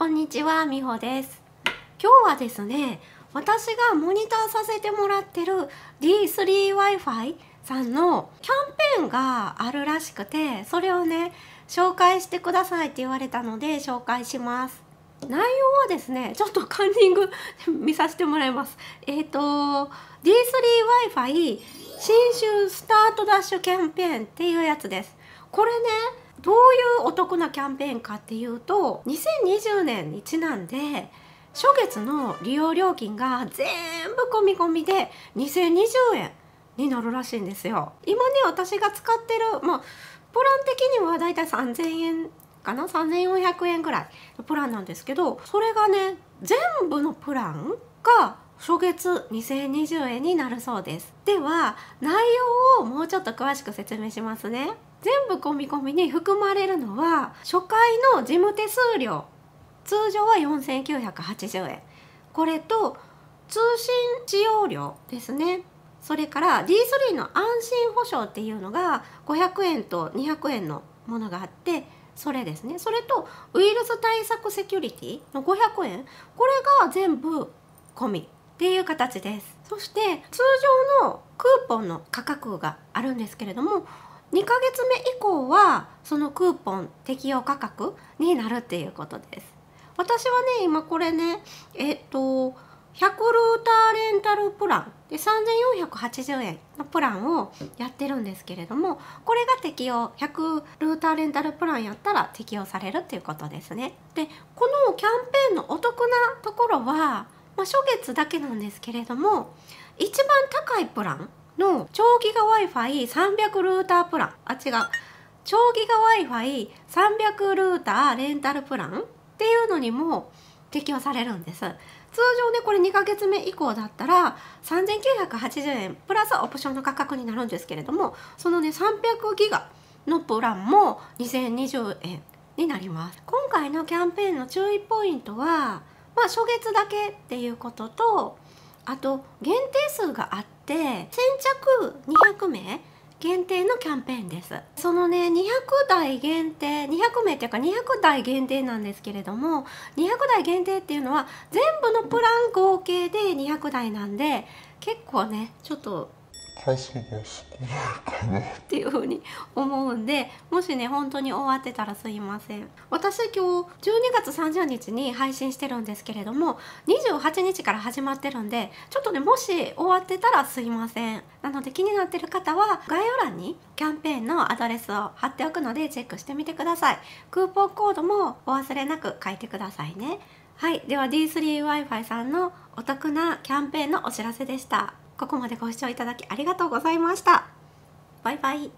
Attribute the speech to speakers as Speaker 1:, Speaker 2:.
Speaker 1: こんにちは、みほです今日はですね私がモニターさせてもらってる D3Wi-Fi さんのキャンペーンがあるらしくてそれをね紹介してくださいって言われたので紹介します内容はですねちょっとカンニング 見させてもらいますえっ、ー、と D3Wi-Fi 新州スタートダッシュキャンペーンっていうやつですこれねどういうお得なキャンペーンかっていうと2020年1なんで初月の利用料金が全部込み込みで2020円になるらしいんですよ。今ね私が使ってる、まあ、プラン的にはだいたい3000円かな3400円ぐらいのプランなんですけどそれがね全部のプランが初月2020円になるそうです。では内容をもうちょっと詳しく説明しますね。全部込み込みに含まれるのは初回の事務手数料通常は4980円これと通信使用料ですねそれから D3 の安心保証っていうのが500円と200円のものがあってそれですねそれとウイルス対策セキュリティの500円これが全部込みっていう形ですそして通常のクーポンの価格があるんですけれども2ヶ月目以降はそのクーポン適用価格になるっていうことです私はね今これねえっと100ルーターレンタルプランで3480円のプランをやってるんですけれどもこれが適用100ルーターレンタルプランやったら適用されるっていうことですねでこのキャンペーンのお得なところは、まあ、初月だけなんですけれども一番高いプランの長ギガ Wi-Fi300 ルータープランあ違う長ギガ Wi-Fi300 ルーターレンタルプランっていうのにも適用されるんです通常ねこれ2ヶ月目以降だったら3980円プラスオプションの価格になるんですけれどもそのね300ギガのプランも2020円になります今回のキャンペーンの注意ポイントはまあ初月だけっていうこととあと限定数があってて先着200名限定のキャンペーンですそのね200台限定200名っていうか200台限定なんですけれども200台限定っていうのは全部のプラン合計で200台なんで結構ねちょっと回数が少ないかなっていうふうに思うんでもしね本当に終わってたらすいません私今日12月30日に配信してるんですけれども28日から始まってるんでちょっとねもし終わってたらすいませんなので気になってる方は概要欄にキャンペーンのアドレスを貼っておくのでチェックしてみてくださいクーポンコードもお忘れなく書いてくださいねはいでは D3Wi-Fi さんのお得なキャンペーンのお知らせでしたここまでご視聴いただきありがとうございました。バイバイ。